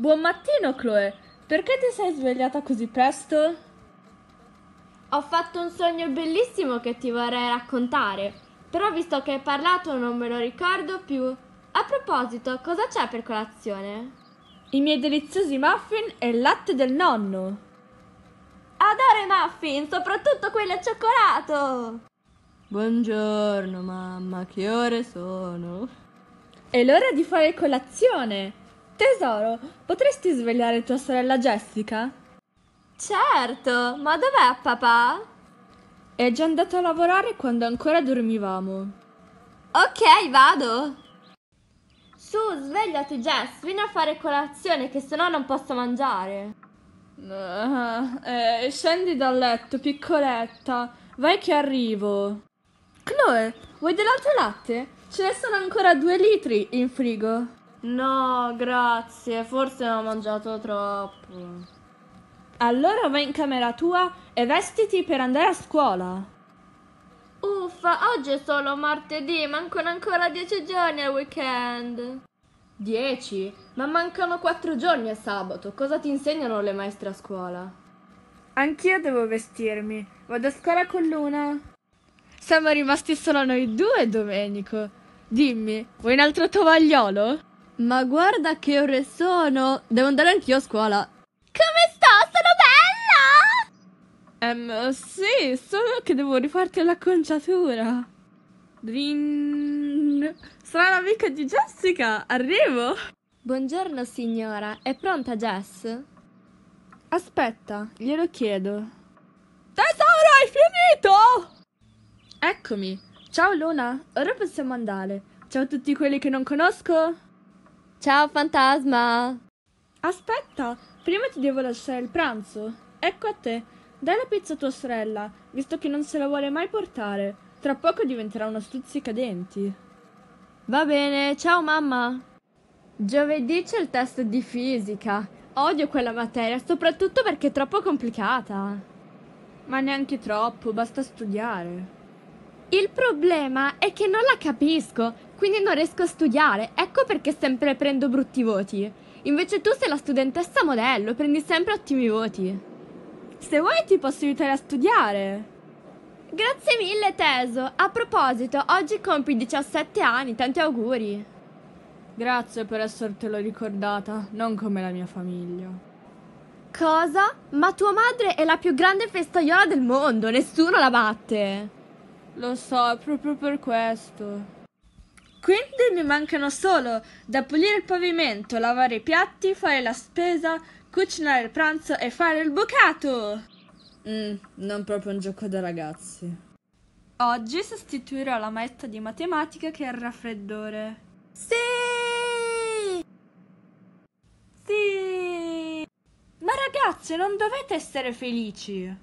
Buon mattino, Chloe. Perché ti sei svegliata così presto? Ho fatto un sogno bellissimo che ti vorrei raccontare, però visto che hai parlato non me lo ricordo più. A proposito, cosa c'è per colazione? I miei deliziosi muffin e il latte del nonno. Adoro i muffin, soprattutto quelli al cioccolato. Buongiorno mamma, che ore sono? È l'ora di fare colazione. Tesoro, potresti svegliare tua sorella Jessica? Certo, ma dov'è papà? È già andato a lavorare quando ancora dormivamo. Ok, vado. Su, svegliati Jess, vieni a fare colazione che sennò non posso mangiare. Uh, eh, scendi dal letto, piccoletta. Vai che arrivo. Chloe, vuoi dell'altro latte? Ce ne sono ancora due litri in frigo. No, grazie, forse ho mangiato troppo. Allora vai in camera tua e vestiti per andare a scuola. Uffa, oggi è solo martedì, mancano ancora dieci giorni al weekend. Dieci? Ma mancano quattro giorni a sabato, cosa ti insegnano le maestre a scuola? Anch'io devo vestirmi, vado a scuola con Luna. Siamo rimasti solo noi due, Domenico. Dimmi, vuoi un altro tovagliolo? Ma guarda che ore sono! Devo andare anch'io a scuola. Come sto? Sono bella! Um, sì, solo che devo rifarti l'acconciatura. Drin. Sarà l'amica di Jessica, arrivo! Buongiorno signora, è pronta Jess? Aspetta, glielo chiedo. Tesoro, hai finito? Eccomi. Ciao Luna, ora possiamo andare. Ciao a tutti quelli che non conosco. Ciao fantasma! Aspetta, prima ti devo lasciare il pranzo. Ecco a te. Dai la pizza a tua sorella, visto che non se la vuole mai portare. Tra poco diventerà uno stuzzicadenti. Va bene, ciao mamma. Giovedì c'è il test di fisica. Odio quella materia, soprattutto perché è troppo complicata. Ma neanche troppo, basta studiare. Il problema è che non la capisco, quindi non riesco a studiare, ecco perché sempre prendo brutti voti. Invece tu sei la studentessa modello, prendi sempre ottimi voti. Se vuoi ti posso aiutare a studiare. Grazie mille Teso. A proposito, oggi compi 17 anni, tanti auguri. Grazie per essertelo ricordata, non come la mia famiglia. Cosa? Ma tua madre è la più grande festaiola del mondo, nessuno la batte. Lo so, è proprio per questo. Quindi mi mancano solo da pulire il pavimento, lavare i piatti, fare la spesa, cucinare il pranzo e fare il bucato. Mm, non proprio un gioco da ragazzi. Oggi sostituirò la maestra di matematica che è il raffreddore. Sì! Sì! Ma ragazze, non dovete essere felici.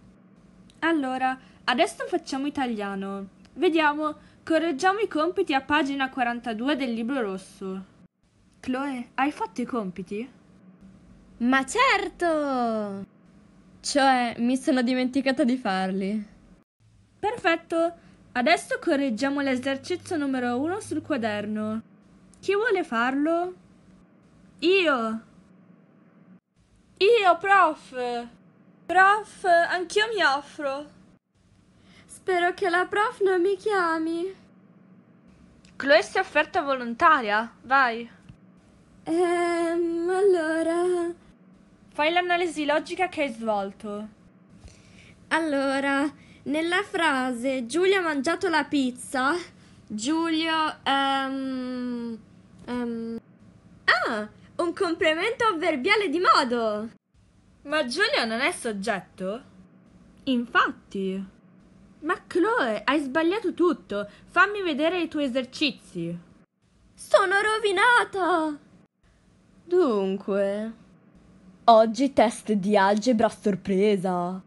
Allora, adesso facciamo italiano. Vediamo Correggiamo i compiti a pagina 42 del libro rosso. Chloe, hai fatto i compiti? Ma certo! Cioè, mi sono dimenticata di farli. Perfetto! Adesso correggiamo l'esercizio numero 1 sul quaderno. Chi vuole farlo? Io! Io, prof! Prof, anch'io mi offro! Spero che la prof non mi chiami. Chloe si è offerta volontaria, vai. Ehm, allora... Fai l'analisi logica che hai svolto. Allora, nella frase Giulia ha mangiato la pizza, Giulio... Ehm, ehm, ah, un complemento avverbiale di modo. Ma Giulio non è soggetto? Infatti. Ma Chloe, hai sbagliato tutto. Fammi vedere i tuoi esercizi. Sono rovinata! Dunque, oggi test di algebra sorpresa.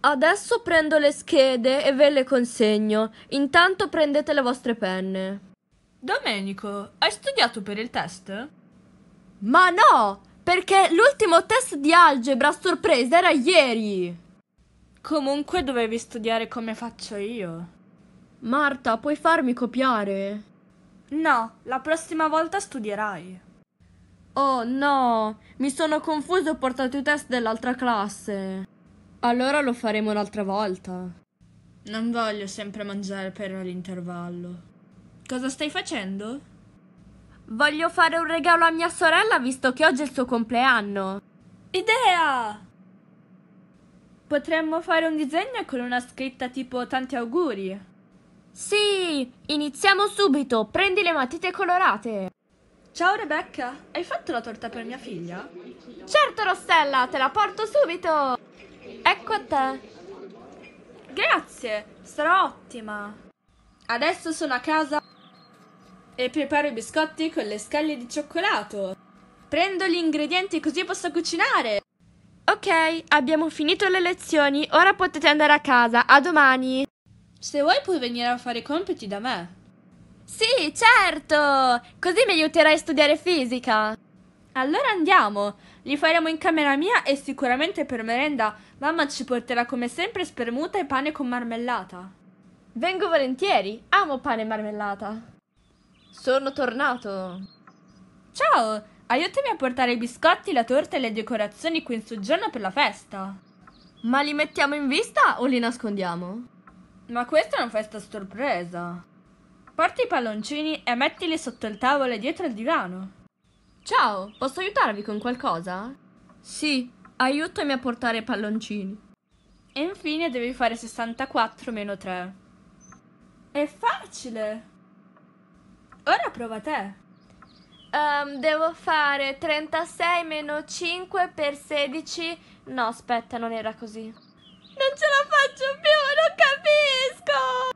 Adesso prendo le schede e ve le consegno. Intanto prendete le vostre penne. Domenico, hai studiato per il test? Ma no! Perché l'ultimo test di algebra sorpresa era ieri! Comunque dovevi studiare come faccio io. Marta, puoi farmi copiare? No, la prossima volta studierai. Oh no, mi sono confuso e ho portato i test dell'altra classe. Allora lo faremo un'altra volta. Non voglio sempre mangiare per l'intervallo. Cosa stai facendo? Voglio fare un regalo a mia sorella visto che oggi è il suo compleanno. Idea! Potremmo fare un disegno con una scritta tipo tanti auguri. Sì, iniziamo subito. Prendi le matite colorate. Ciao Rebecca, hai fatto la torta per mia figlia? Certo Rossella, te la porto subito. Ecco a te. Grazie, sarà ottima. Adesso sono a casa e preparo i biscotti con le scaglie di cioccolato. Prendo gli ingredienti così posso cucinare. Ok, abbiamo finito le lezioni, ora potete andare a casa, a domani. Se vuoi puoi venire a fare i compiti da me. Sì, certo! Così mi aiuterai a studiare fisica. Allora andiamo, li faremo in camera mia e sicuramente per merenda mamma ci porterà come sempre spermuta e pane con marmellata. Vengo volentieri, amo pane e marmellata. Sono tornato. Ciao, Aiutami a portare i biscotti, la torta e le decorazioni qui in soggiorno per la festa. Ma li mettiamo in vista o li nascondiamo? Ma questa è una festa sorpresa. Porti i palloncini e mettili sotto il tavolo e dietro il divano. Ciao, posso aiutarvi con qualcosa? Sì, aiutami a portare i palloncini. E infine devi fare 64 meno 3. È facile! Ora prova te. Um, devo fare 36 meno 5 per 16. No, aspetta, non era così. Non ce la faccio più, non capisco!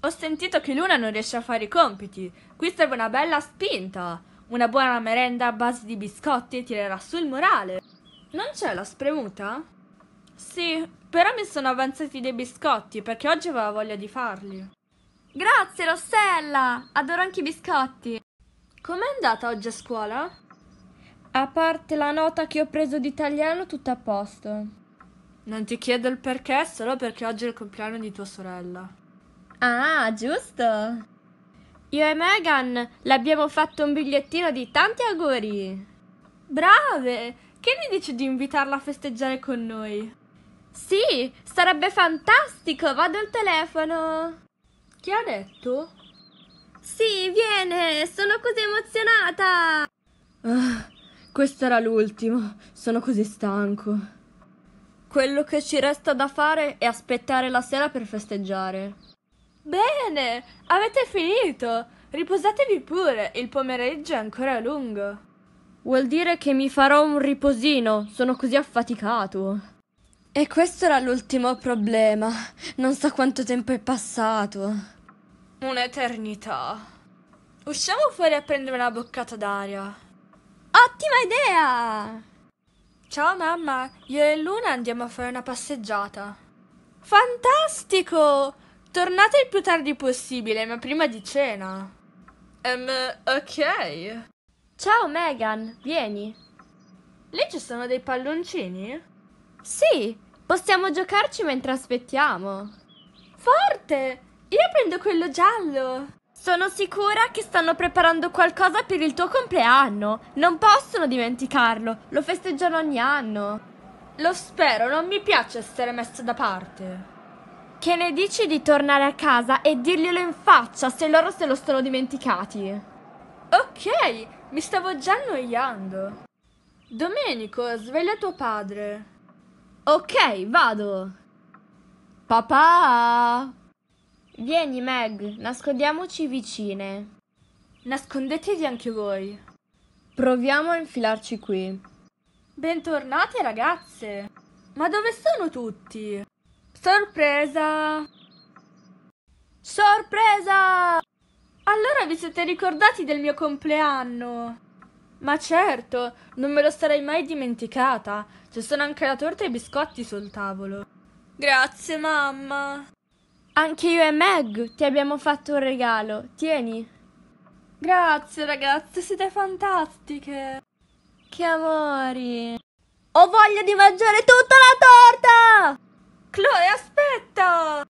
Ho sentito che Luna non riesce a fare i compiti. Qui serve una bella spinta. Una buona merenda a base di biscotti tirerà sul morale. Non c'è la spremuta? Sì, però mi sono avanzati dei biscotti perché oggi avevo voglia di farli. Grazie Rossella! Adoro anche i biscotti! Com'è andata oggi a scuola? A parte la nota che ho preso di italiano, tutto a posto. Non ti chiedo il perché, solo perché oggi è il compleanno di tua sorella. Ah, giusto. Io e Megan abbiamo fatto un bigliettino di tanti auguri. Brave! Che ne dici di invitarla a festeggiare con noi? Sì, sarebbe fantastico, vado al telefono. Chi ha detto? Sì, viene! Sono così emozionata! Ah, questo era l'ultimo. Sono così stanco. Quello che ci resta da fare è aspettare la sera per festeggiare. Bene! Avete finito! Riposatevi pure, il pomeriggio è ancora lungo. Vuol dire che mi farò un riposino, sono così affaticato. E questo era l'ultimo problema. Non so quanto tempo è passato. Un'eternità. Usciamo fuori a prendere una boccata d'aria. Ottima idea! Ciao mamma, io e Luna andiamo a fare una passeggiata. Fantastico! Tornate il più tardi possibile, ma prima di cena. Ehm, um, ok. Ciao Megan, vieni. Lì ci sono dei palloncini? Sì, possiamo giocarci mentre aspettiamo. Forte! Io prendo quello giallo. Sono sicura che stanno preparando qualcosa per il tuo compleanno. Non possono dimenticarlo. Lo festeggiano ogni anno. Lo spero, non mi piace essere messa da parte. Che ne dici di tornare a casa e dirglielo in faccia se loro se lo sono dimenticati? Ok, mi stavo già annoiando. Domenico, sveglia tuo padre. Ok, vado. Papà! Vieni, Meg, nascondiamoci vicine. Nascondetevi anche voi. Proviamo a infilarci qui. Bentornate, ragazze. Ma dove sono tutti? Sorpresa! Sorpresa! Allora vi siete ricordati del mio compleanno? Ma certo, non me lo sarei mai dimenticata. Ci sono anche la torta e i biscotti sul tavolo. Grazie, mamma. Anche io e Meg ti abbiamo fatto un regalo. Tieni. Grazie ragazze, siete fantastiche. Che amori. Ho voglia di mangiare tutta la torta! Chloe, aspetta!